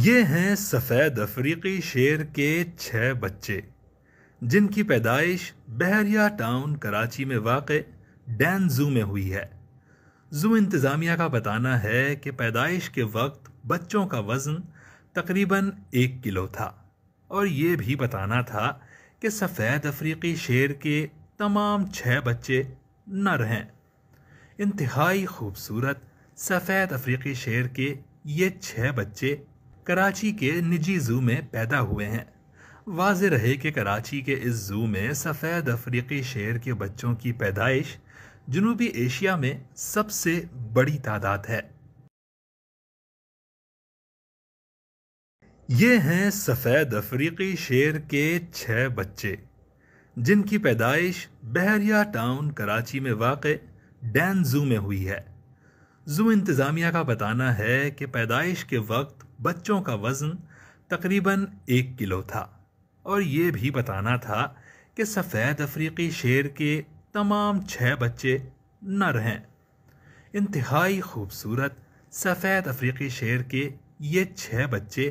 ये हैं सफ़ेद अफ्रीकी शेर के छः बच्चे जिनकी पैदाइश बहरिया टाउन कराची में वाक़ डैन जू में हुई है जू इंतज़ामिया का बताना है कि पैदाइश के वक्त बच्चों का वज़न तकरीबन एक किलो था और ये भी बताना था कि सफ़ेद अफ्रीकी शेर के तमाम छः बच्चे नर हैं इंतहाई खूबसूरत सफ़ेद अफ्रीकी शेर के ये छः बच्चे कराची के निजी ज़ू में पैदा हुए हैं वाज रहे कि कराची के इस ज़ू में सफ़ेद अफ्रीकी शेर के बच्चों की पैदाइश जनूबी एशिया में सबसे बड़ी तादाद है ये हैं सफ़ेद अफ्रीकी शेर के छः बच्चे जिनकी पैदाइश बहरिया टाउन कराची में वाक़ डैन ज़ू में हुई है ज़ू इंतज़ामिया का बताना है कि पैदाइश के वक्त बच्चों का वज़न तकरीबन एक किलो था और ये भी बताना था कि सफ़ेद अफ्रीकी शेर के तमाम छः बच्चे नर हैं इंतहाई खूबसूरत सफ़ेद अफ्रीकी शेर के ये छः बच्चे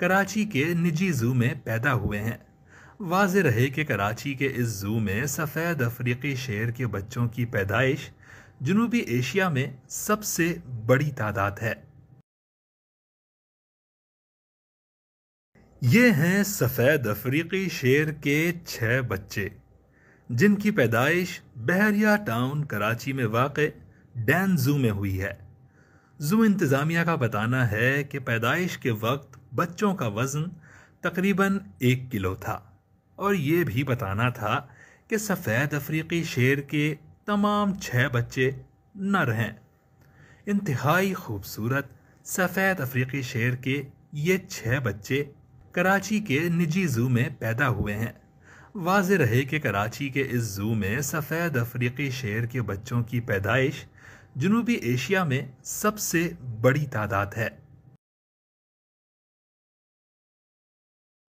कराची के निजी ज़ू में पैदा हुए हैं वाज रहे कि कराची के इस ज़ू में सफ़ेद अफ्रीकी शेर के बच्चों की पैदाइश जनूबी एशिया में सबसे बड़ी तादाद है ये हैं सफ़ेद अफ्रीकी शेर के छः बच्चे जिनकी पैदाइश बहरिया टाउन कराची में वाक़ डैन जू में हुई है जू इंतज़ामिया का बताना है कि पैदाइश के वक्त बच्चों का वज़न तकरीबन एक किलो था और ये भी बताना था कि सफ़ेद अफ्रीकी शेर के तमाम छः बच्चे नर हैं इंतहाई खूबसूरत सफ़ेद अफ्रीकी शेर के ये छः बच्चे कराची के निजी ज़ू में पैदा हुए हैं वाज रहे कि कराची के इस ज़ू में सफ़ेद अफ्रीकी शेर के बच्चों की पैदाइश जनूबी एशिया में सबसे बड़ी तादाद है